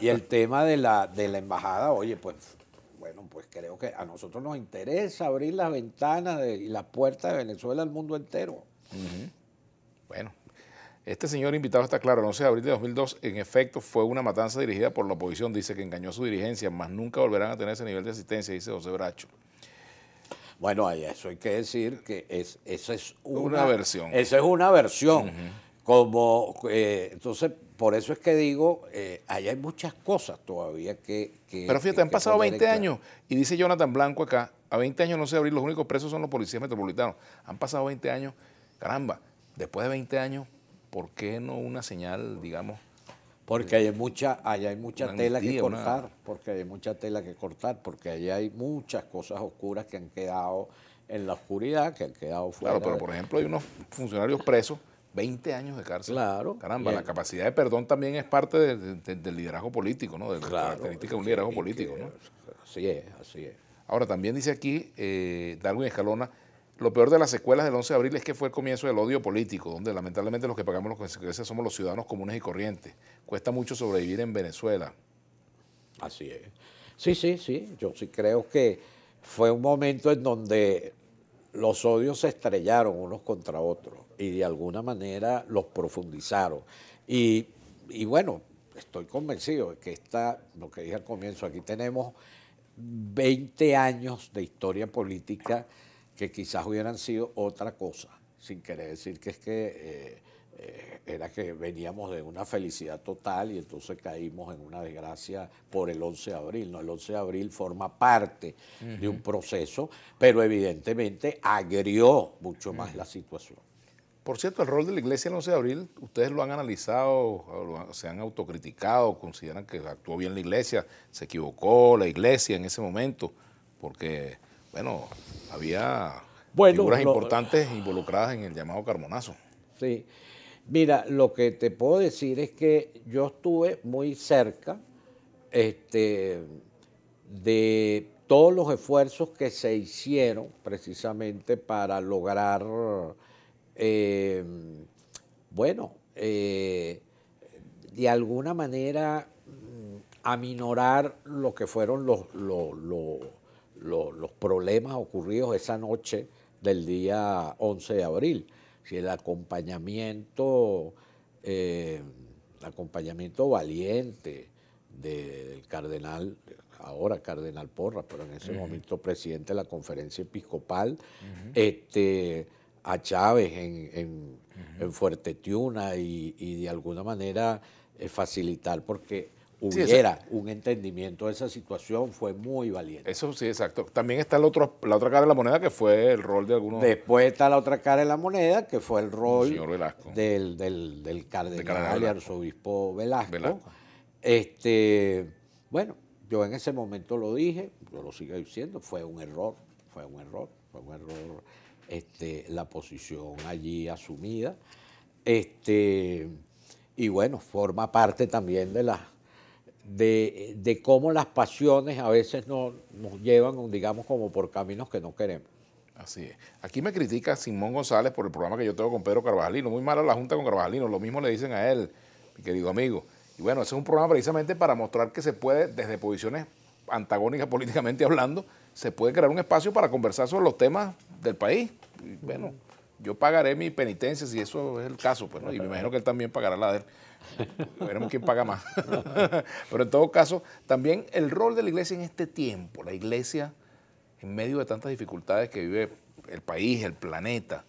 Y el tema de la, de la embajada, oye, pues bueno, pues creo que a nosotros nos interesa abrir las ventanas y las puertas de Venezuela al mundo entero. Bueno, este señor invitado está claro, el 11 de abril de 2002 en efecto fue una matanza dirigida por la oposición, dice que engañó su dirigencia, más nunca volverán a tener ese nivel de asistencia, dice José Bracho. Bueno, eso hay que decir que es, esa es una, versión. Esa es una versión. Como, eh, entonces, por eso es que digo, eh, allá hay muchas cosas todavía que... Pero fíjate, han pasado 20 años, y dice Jonathan Blanco acá, a 20 años no se sé abrir, los únicos presos son los policías metropolitanos. Han pasado 20 años, caramba, después de 20 años, ¿por qué no una señal, digamos? Porque hay mucha, allá hay mucha tela que cortar, porque hay mucha tela que cortar, porque allá hay muchas cosas oscuras que han quedado en la oscuridad, que han quedado fuera. Claro, pero por ejemplo hay unos funcionarios presos 20 años de cárcel. Claro. Caramba, la capacidad de perdón también es parte del liderazgo político, ¿no? De la característica de un liderazgo político, ¿no? Así es, así es. Ahora, también dice aquí eh, Darwin Escalona, lo peor de las secuelas del 11 de abril es que fue el comienzo del odio político, donde lamentablemente los que pagamos las consecuencias somos los ciudadanos comunes y corrientes. Cuesta mucho sobrevivir en Venezuela. Así es. Sí, sí, sí. Yo sí creo que fue un momento en donde los odios se estrellaron unos contra otros y de alguna manera los profundizaron. Y, bueno, estoy convencido de que está, lo que dije al comienzo, aquí tenemos 20 años de historia política que quizás hubieran sido otra cosa, sin querer decir que es que... Eh, eh, era que veníamos de una felicidad total y entonces caímos en una desgracia por el 11 de abril. ¿no? El 11 de abril forma parte de un proceso, pero evidentemente agrió mucho más la situación. Por cierto, el rol de la iglesia el 11 de abril, ustedes lo han analizado, se han autocriticado, consideran que actuó bien la iglesia, se equivocó la iglesia en ese momento, porque, bueno, había figuras importantes involucradas en el llamado Carmonazo. Sí, Mira, lo que te puedo decir es que yo estuve muy cerca este, de todos los esfuerzos que se hicieron precisamente para lograr, eh, bueno, eh, de alguna manera mm, aminorar lo que fueron los, los problemas ocurridos esa noche del día 11 de abril si el acompañamiento, eh, acompañamiento valiente del cardenal, ahora cardenal Porras, pero en ese momento presidente de la conferencia episcopal, este, a Chávez en, en, Tiuna y, de alguna manera eh, facilitar, porque hubiera un entendimiento de esa situación fue muy valiente. Eso sí, exacto. También está el otro, la otra cara de la moneda que fue el rol de algunos... Después está la otra cara de la moneda que fue el rol del, del, del, cardenal, y arzobispo Velasco. Este, bueno, yo en ese momento lo dije, yo lo sigo diciendo, fue un error, fue un error, fue un error este, la posición allí asumida. Este, y bueno, forma parte también de las de, cómo las pasiones a veces nos llevan, digamos, como por caminos que no queremos. Así es. Aquí me critica Simón González por el programa que yo tengo con Pedro Carvajalino. Muy mala la junta con Carvajalino, lo mismo le dicen a él, mi querido amigo. Y bueno, ese es un programa precisamente para mostrar que se puede, desde posiciones antagónicas políticamente hablando, se puede crear un espacio para conversar sobre los temas del país. bueno yo pagaré mi penitencia si eso es el caso, pues, y me imagino que él también pagará la de él. Veremos quién paga más. Pero en todo caso, también el rol de la iglesia en este tiempo, la iglesia en medio de tantas dificultades que vive el país, el planeta,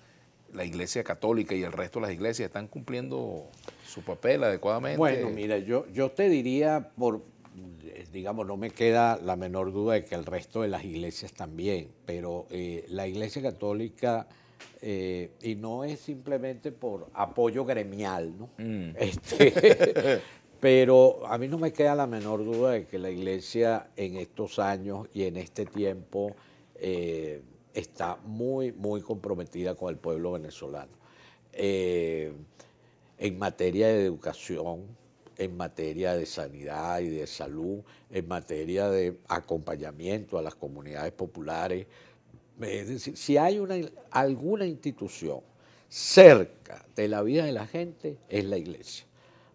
la iglesia católica y el resto de las iglesias están cumpliendo su papel adecuadamente. Bueno, mira, yo, yo te diría, por, eh, digamos, no me queda la menor duda de que el resto de las iglesias también, pero eh, la iglesia católica eh, y no es simplemente por apoyo gremial, ¿no? Mm. Este, pero a mí no me queda la menor duda de que la iglesia en estos años y en este tiempo eh, está muy, muy comprometida con el pueblo venezolano. Eh, en materia de educación, en materia de sanidad y de salud, en materia de acompañamiento a las comunidades populares, es si hay una, alguna institución cerca de la vida de la gente, es la iglesia.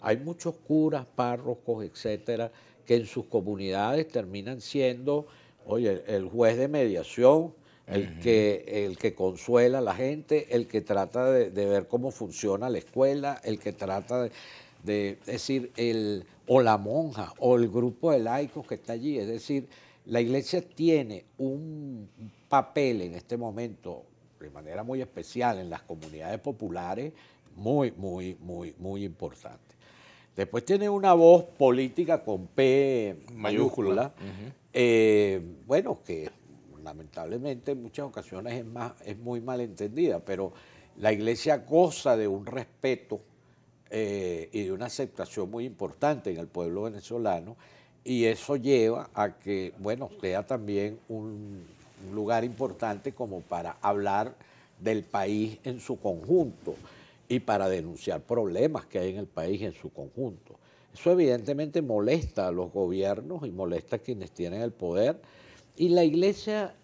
Hay muchos curas, párrocos, etcétera, que en sus comunidades terminan siendo, oye, el juez de mediación, el, que, el que consuela a la gente, el que trata de, ver cómo funciona la escuela, el que trata de, decir, el, o la monja, o el grupo de laicos que está allí, es decir, la iglesia tiene un papel en este momento de manera muy especial en las comunidades populares, muy, muy, muy, muy importante. Después tiene una voz política con P mayúscula, eh, bueno, que lamentablemente en muchas ocasiones es, es muy mal entendida, pero la iglesia goza de un respeto eh, y de una aceptación muy importante en el pueblo venezolano y eso lleva a que, bueno, sea también un, lugar importante como para hablar del país en su conjunto y para denunciar problemas que hay en el país en su conjunto. Eso evidentemente molesta a los gobiernos y molesta a quienes tienen el poder. Y la iglesia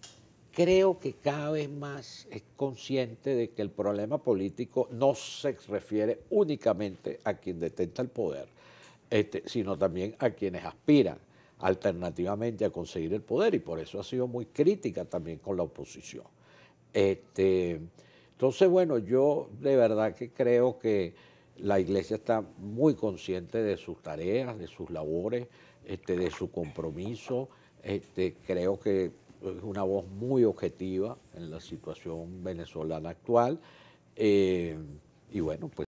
creo que cada vez más es consciente de que el problema político no se refiere únicamente a quien detenta el poder, este, sino también a quienes aspiran alternativamente a conseguir el poder y por eso ha sido muy crítica también con la oposición. Este, entonces, bueno, yo de verdad que creo que la iglesia está muy consciente de sus tareas, de sus labores, este, de su compromiso. Este, creo que es una voz muy objetiva en la situación venezolana actual. Eh, y bueno, pues.